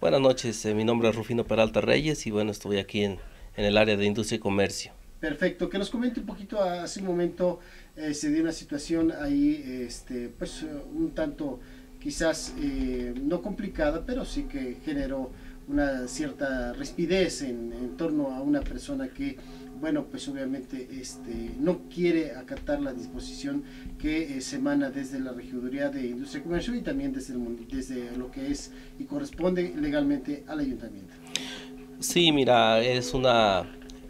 Buenas noches, eh, mi nombre es Rufino Peralta Reyes y bueno, estoy aquí en, el área de industria y comercio. Perfecto, que nos comente un poquito, hace un momento eh, se dio una situación ahí, este, pues eh, un tanto quizás no complicada, pero sí que generó una cierta respidez en, torno a una persona que, bueno, pues obviamente este, no quiere acatar la disposición que eh, se emana desde la Regiduría de Industria y Comercio y también desde, desde lo que es y corresponde legalmente al ayuntamiento. Sí, mira, es una...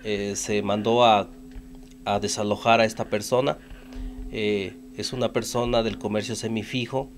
Eh, se mandó a, a, desalojar a esta persona. Eh, es una persona del comercio semifijo,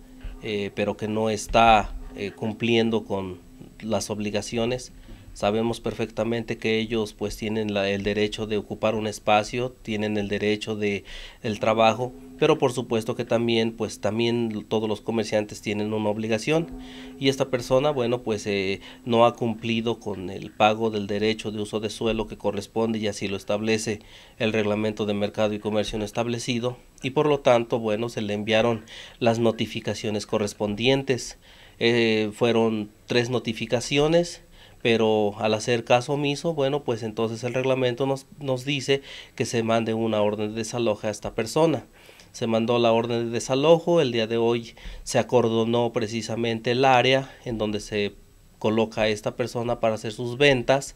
pero que no está cumpliendo con las obligaciones Sabemos perfectamente que ellos pues tienen la, el derecho de ocupar un espacio, tienen el derecho de el trabajo, pero por supuesto que también pues también todos los comerciantes tienen una obligación y esta persona bueno pues eh, no ha cumplido con el pago del derecho de uso de suelo que corresponde y así lo establece el reglamento de mercado y comercio no establecido y por lo tanto bueno se le enviaron las notificaciones correspondientes eh, fueron tres notificaciones pero al hacer caso omiso, bueno, pues entonces el reglamento nos, nos dice que se mande una orden de desalojo a esta persona. Se mandó la orden de desalojo, el día de hoy se acordonó precisamente el área en donde se coloca esta persona para hacer sus ventas,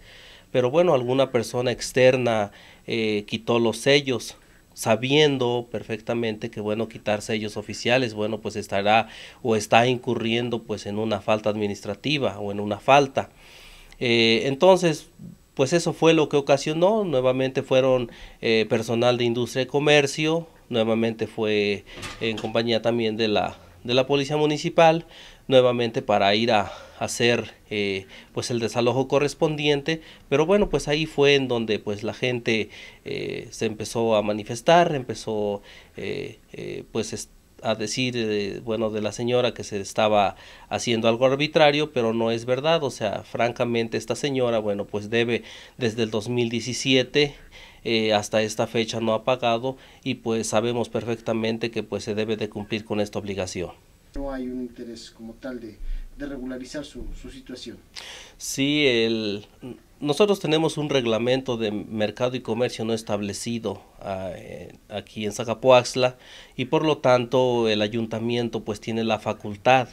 pero bueno, alguna persona externa eh, quitó los sellos, sabiendo perfectamente que bueno quitar sellos oficiales bueno pues estará o está incurriendo pues en una falta administrativa o en una falta eh, entonces, pues eso fue lo que ocasionó. Nuevamente fueron eh, personal de industria y comercio, nuevamente fue en compañía también de la, de la policía municipal, nuevamente para ir a, hacer eh, pues el desalojo correspondiente. Pero bueno, pues ahí fue en donde pues la gente se empezó a manifestar, empezó pues a decir, eh, bueno, de la señora que se estaba haciendo algo arbitrario, pero no es verdad. O sea, francamente, esta señora, bueno, pues debe desde el 2017 eh, hasta esta fecha no ha pagado y pues sabemos perfectamente que pues se debe de cumplir con esta obligación. No hay un interés como tal de, regularizar su situación. Sí, el, nosotros tenemos un reglamento de mercado y comercio no establecido ah, eh, aquí en Zacapuaxla y por lo tanto el ayuntamiento pues tiene la facultad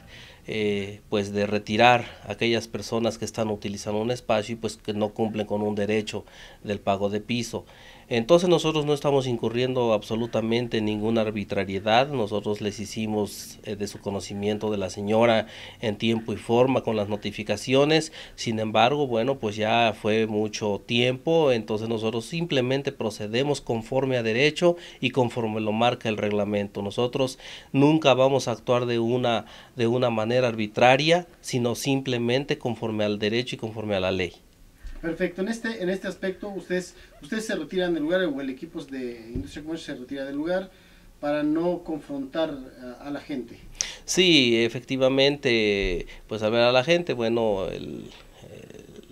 eh, pues de retirar a aquellas personas que están utilizando un espacio y pues que no cumplen con un derecho del pago de piso. Entonces nosotros no estamos incurriendo absolutamente en ninguna arbitrariedad, nosotros les hicimos eh, de su conocimiento de la señora en tiempo y forma con las notificaciones, sin embargo, bueno, pues ya fue mucho tiempo, entonces nosotros simplemente procedemos conforme a derecho y conforme lo marca el reglamento. Nosotros nunca vamos a actuar de una, de una manera arbitraria, sino simplemente conforme al derecho y conforme a la ley. Perfecto, en este, en este aspecto ustedes, ustedes se retiran del lugar o el equipo de industria y comercio se retira del lugar para no confrontar a, la gente. Sí, efectivamente, pues a ver a la gente, bueno, el,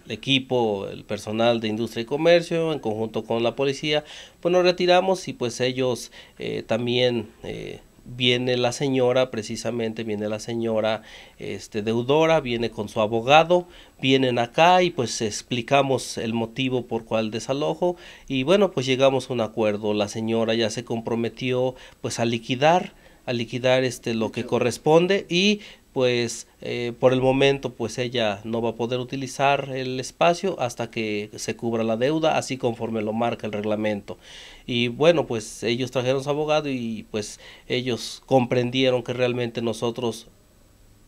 equipo, el personal de industria y comercio, en conjunto con la policía, pues nos retiramos y pues ellos eh, también... Eh, viene la señora, precisamente viene la señora este, deudora, viene con su abogado, vienen acá y pues explicamos el motivo por cual desalojo y bueno, pues llegamos a un acuerdo. La señora ya se comprometió pues a liquidar a liquidar este lo que corresponde y pues eh, por el momento pues ella no va a poder utilizar el espacio hasta que se cubra la deuda, así conforme lo marca el reglamento. Y bueno, pues ellos trajeron su abogado y pues ellos comprendieron que realmente nosotros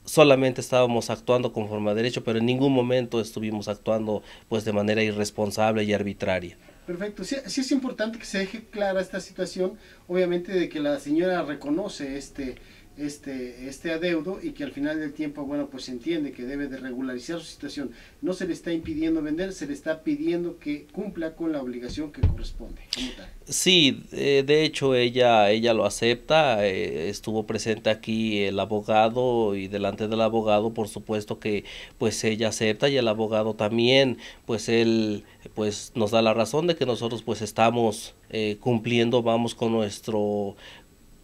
solamente estábamos actuando conforme a derecho, pero en ningún momento estuvimos actuando pues de manera irresponsable y arbitraria. Perfecto, sí, es importante que se deje clara esta situación, obviamente de que la señora reconoce este este, este adeudo y que al final del tiempo, bueno, pues se entiende que debe de regularizar su situación. No se le está impidiendo vender, se le está pidiendo que cumpla con la obligación que corresponde. Sí, eh, de hecho ella, ella lo acepta, eh, estuvo presente aquí el abogado y delante del abogado, por supuesto que pues ella acepta y el abogado también, pues él pues nos da la razón de que nosotros pues estamos eh, cumpliendo, vamos con nuestro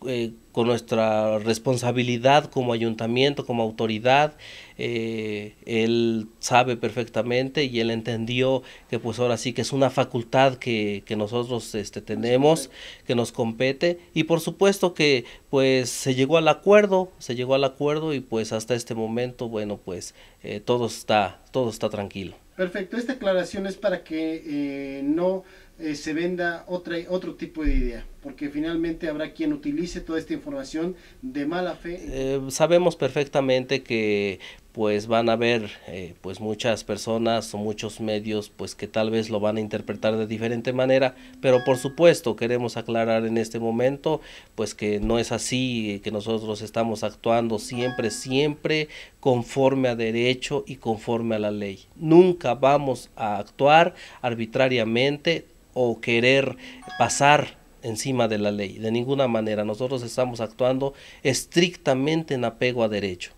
eh, con nuestra responsabilidad como ayuntamiento, como autoridad. Eh, él sabe perfectamente y él entendió que pues ahora sí que es una facultad que, nosotros este, tenemos, que nos compete. Y por supuesto que pues se llegó al acuerdo, se llegó al acuerdo y pues hasta este momento, bueno, pues eh, todo, está, todo está tranquilo. Perfecto, esta aclaración es para que no se venda otra, otro tipo de idea porque finalmente habrá quien utilice toda esta información de mala fe. Eh, sabemos perfectamente que pues van a haber eh, pues muchas personas o muchos medios pues que tal vez lo van a interpretar de diferente manera pero por supuesto queremos aclarar en este momento pues que no es así que nosotros estamos actuando siempre siempre conforme a derecho y conforme a la ley nunca vamos a actuar arbitrariamente o querer pasar encima de la ley, de ninguna manera. Nosotros estamos actuando estrictamente en apego a derecho.